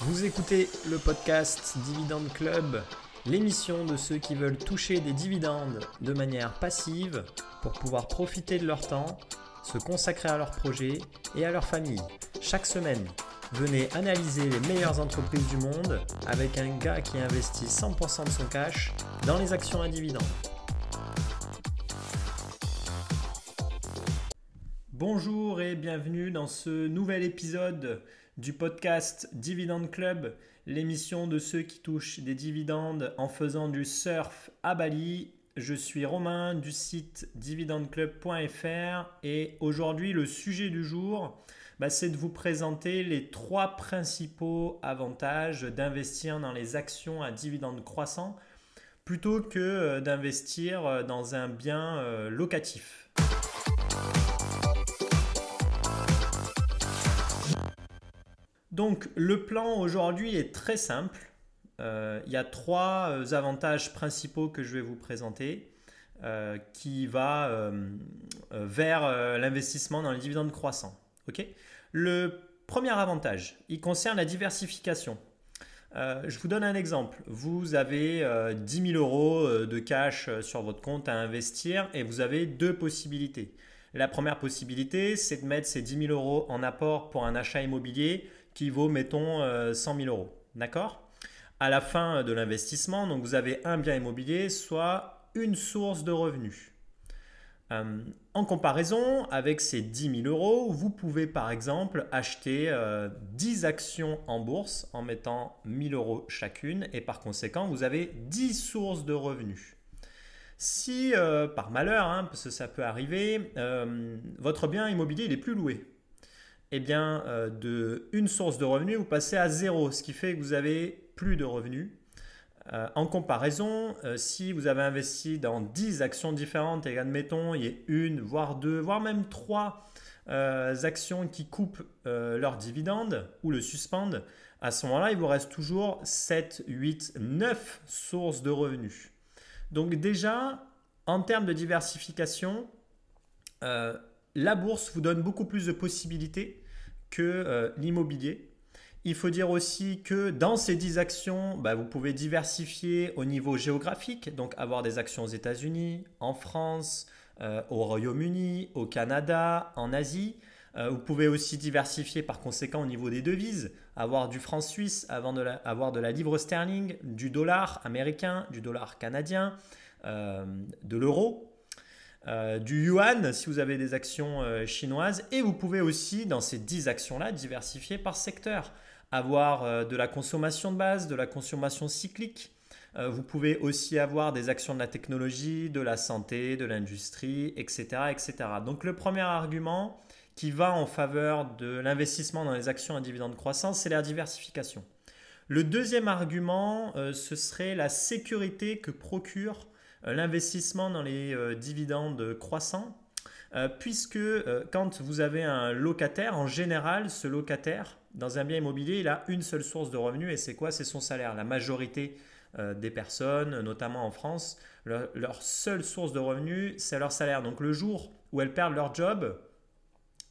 Vous écoutez le podcast Dividende Club, l'émission de ceux qui veulent toucher des dividendes de manière passive pour pouvoir profiter de leur temps, se consacrer à leurs projets et à leur famille. Chaque semaine, venez analyser les meilleures entreprises du monde avec un gars qui investit 100% de son cash dans les actions à dividendes. Bonjour et bienvenue dans ce nouvel épisode du podcast Dividend Club, l'émission de ceux qui touchent des dividendes en faisant du surf à Bali. Je suis Romain du site dividendclub.fr et aujourd'hui le sujet du jour, bah, c'est de vous présenter les trois principaux avantages d'investir dans les actions à dividendes croissants plutôt que euh, d'investir euh, dans un bien euh, locatif. Donc le plan aujourd'hui est très simple. Euh, il y a trois euh, avantages principaux que je vais vous présenter euh, qui va vers l'investissement dans les dividendes croissants. le premier avantage, il concerne la diversification. je vous donne un exemple. Vous avez 10 000 euros de cash sur votre compte à investir et vous avez deux possibilités. La première possibilité, c'est de mettre ces 10 000 euros en apport pour un achat immobilier qui vaut, mettons, 100 euh, 000 euros. D'accord À la fin euh, de l'investissement, donc vous avez un bien immobilier, soit une source de revenus. Euh, en comparaison, avec ces 10 000 euros, vous pouvez par exemple acheter 10 actions en bourse en mettant 1 000 euros chacune et par conséquent, vous avez 10 sources de revenus. Si par malheur, hein, parce que ça peut arriver, votre bien immobilier n'est est plus loué, eh bien, euh, de une source de revenus, vous passez à zéro, ce qui fait que vous avez plus de revenus. Euh, en comparaison, euh, si vous avez investi dans 10 actions différentes et admettons, il y a une, voire deux, voire même trois actions qui coupent leur dividendes ou le suspendent, à ce moment-là, il vous reste toujours 7, 8, 9 sources de revenus. Donc déjà, en termes de diversification, la bourse vous donne beaucoup plus de possibilités que euh, l'immobilier. Il faut dire aussi que dans ces 10 actions, bah, vous pouvez diversifier au niveau géographique, donc avoir des actions aux États-Unis, en France, euh, au Royaume-Uni, au Canada, en Asie. Euh, vous pouvez aussi diversifier par conséquent au niveau des devises, avoir du franc suisse, avant de avoir de la livre sterling, du dollar américain, du dollar canadien, de l'euro euh, du yuan si vous avez des actions euh, chinoises. Et vous pouvez aussi, dans ces 10 actions-là, diversifier par secteur. Avoir euh, de la consommation de base, de la consommation cyclique. vous pouvez aussi avoir des actions de la technologie, de la santé, de l'industrie, etc., etc. Donc le premier argument qui va en faveur de l'investissement dans les actions à dividendes croissance, c'est la diversification. Le deuxième argument, ce serait la sécurité que procure euh, l'investissement dans les euh, dividendes croissants, euh, puisque quand vous avez un locataire, en général, ce locataire, dans un bien immobilier, il a une seule source de revenus et c'est quoi C'est son salaire. La majorité des personnes, notamment en France, leur, seule source de revenus, c'est leur salaire. Donc le jour où elles perdent leur job,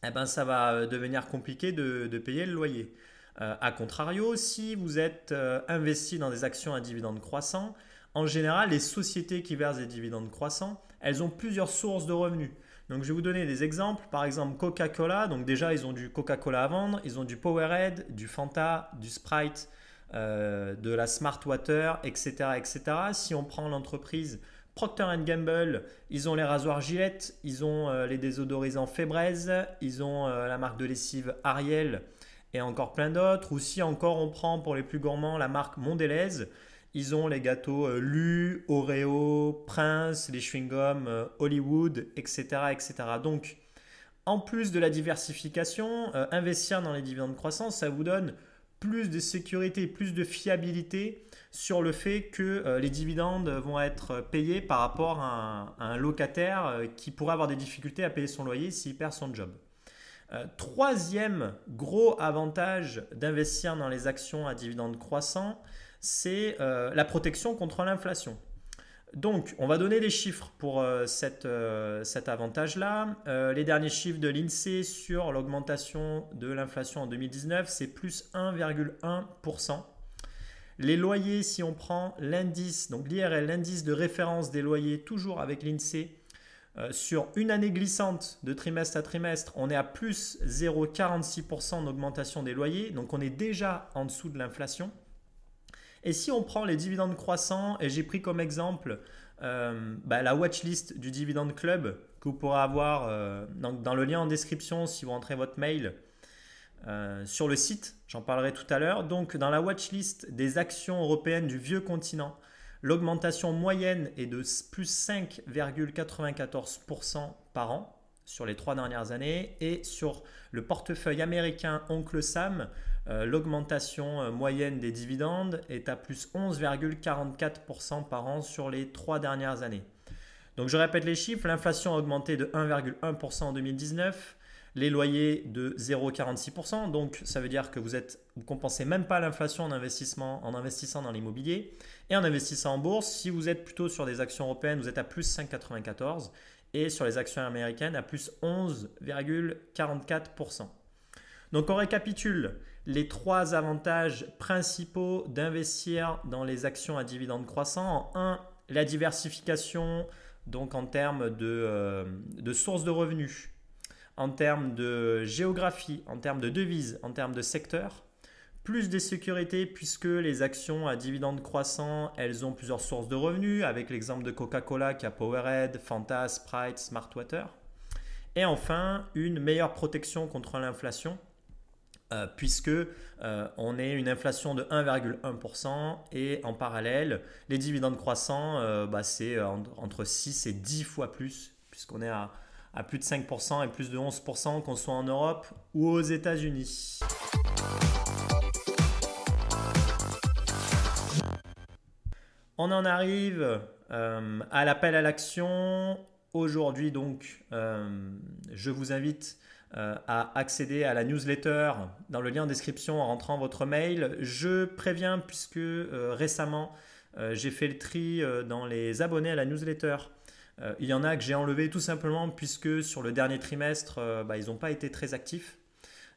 eh ben, ça va devenir compliqué de, de payer le loyer. A contrario, si vous êtes investi dans des actions à dividendes croissants, en général, les sociétés qui versent des dividendes croissants, elles ont plusieurs sources de revenus. Donc je vais vous donner des exemples. Par exemple, Coca-Cola. Donc déjà, ils ont du Coca-Cola à vendre, ils ont du Powerade, du Fanta, du Sprite, euh, de la Smart Water, etc., etc. Si on prend l'entreprise Procter Gamble, ils ont les rasoirs Gillette, ils ont euh, les désodorisants Febreze, ils ont euh, la marque de lessive Ariel et encore plein d'autres. Ou si encore on prend pour les plus gourmands la marque Mondelez, ils ont les gâteaux euh, Lu, Oreo, Prince, les chewing-gums euh, Hollywood, etc., etc. Donc, en plus de la diversification, euh, investir dans les dividendes croissants, ça vous donne plus de sécurité, plus de fiabilité sur le fait que les dividendes vont être payés par rapport à un, locataire qui pourrait avoir des difficultés à payer son loyer s'il perd son job. troisième gros avantage d'investir dans les actions à dividendes croissants, c'est euh, la protection contre l'inflation. Donc, on va donner des chiffres pour euh, euh, cet avantage-là. les derniers chiffres de l'INSEE sur l'augmentation de l'inflation en 2019, c'est plus 1,1%. Les loyers, si on prend l'indice, donc l'IRL, l'indice de référence des loyers, toujours avec l'INSEE, sur une année glissante de trimestre à trimestre, on est à plus 0,46% d'augmentation des loyers. Donc, on est déjà en dessous de l'inflation. Et si on prend les dividendes croissants, et j'ai pris comme exemple euh, bah, la watchlist du dividende club que vous pourrez avoir euh, dans, le lien en description si vous rentrez votre mail euh, sur le site, j'en parlerai tout à l'heure. Donc dans la watchlist des actions européennes du vieux continent, l'augmentation moyenne est de plus 5,94% par an sur les trois dernières années et sur le portefeuille américain Oncle Sam, euh, l'augmentation euh, moyenne des dividendes est à plus 11,44% par an sur les trois dernières années. Donc je répète les chiffres, l'inflation a augmenté de 1,1% en 2019, les loyers de 0,46%. Donc ça veut dire que vous êtes vous compensez même pas l'inflation en investissement en investissant dans l'immobilier et en investissant en bourse. Si vous êtes plutôt sur des actions européennes, vous êtes à plus 5,94 et sur les actions américaines à plus 11,44%. Donc on récapitule les trois avantages principaux d'investir dans les actions à dividendes croissants. En 1, la diversification, donc en termes de, euh, de sources de revenus en termes de géographie, en termes de devises, en termes de secteur. Plus des sécurités puisque les actions à dividendes croissants, elles ont plusieurs sources de revenus, avec l'exemple de Coca-Cola qui a Powerade, Fanta, Sprite, Smartwater. Et enfin, une meilleure protection contre l'inflation, euh, puisque euh, on est une inflation de 1,1% et en parallèle, les dividendes croissants, euh, bah, c'est entre 6 et 10 fois plus, puisqu'on est à à plus de 5% et plus de 11%, qu'on soit en Europe ou aux États-Unis. On en arrive euh, à l'appel à l'action. Aujourd'hui, donc, euh, je vous invite euh, à accéder à la newsletter dans le lien en description en rentrant votre mail. Je préviens puisque récemment, j'ai fait le tri dans les abonnés à la newsletter. Euh, il y en a que j'ai enlevé tout simplement puisque sur le dernier trimestre, euh, bah, ils n'ont pas été très actifs.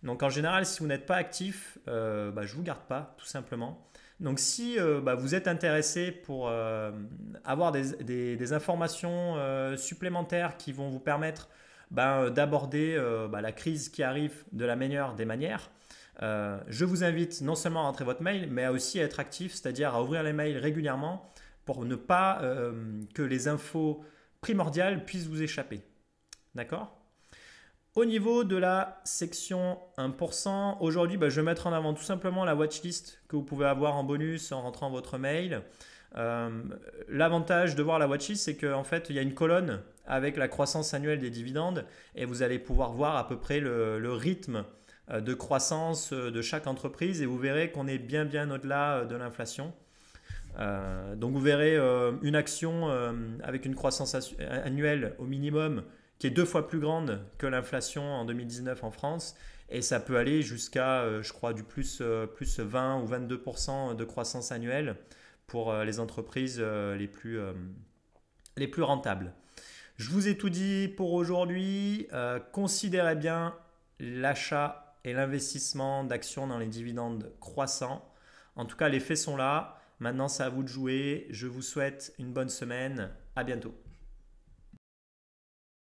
Donc en général, si vous n'êtes pas actif, euh, bah, je ne vous garde pas tout simplement. Donc si bah, vous êtes intéressé pour avoir des, informations supplémentaires qui vont vous permettre ben, d'aborder la crise qui arrive de la meilleure des manières, je vous invite non seulement à rentrer votre mail, mais aussi à être actif, c'est-à-dire à ouvrir les mails régulièrement pour ne pas que les infos primordial puisse vous échapper. D'accord au niveau de la section 1%, aujourd'hui, bah, je vais mettre en avant tout simplement la watchlist que vous pouvez avoir en bonus en rentrant votre mail. Euh, l'avantage de voir la watchlist, c'est qu'en fait, il y a une colonne avec la croissance annuelle des dividendes et vous allez pouvoir voir à peu près le rythme euh, de croissance euh, de chaque entreprise et vous verrez qu'on est bien bien au-delà de l'inflation. Euh, donc vous verrez euh, une action euh, avec une croissance annuelle au minimum qui est deux fois plus grande que l'inflation en 2019 en France. Et ça peut aller jusqu'à, je crois, du plus, 20 ou 22% de croissance annuelle pour les entreprises les plus, les rentables. Je vous ai tout dit pour aujourd'hui. considérez bien l'achat et l'investissement d'actions dans les dividendes croissants. En tout cas, les faits sont là. Maintenant, c'est à vous de jouer. Je vous souhaite une bonne semaine. À bientôt.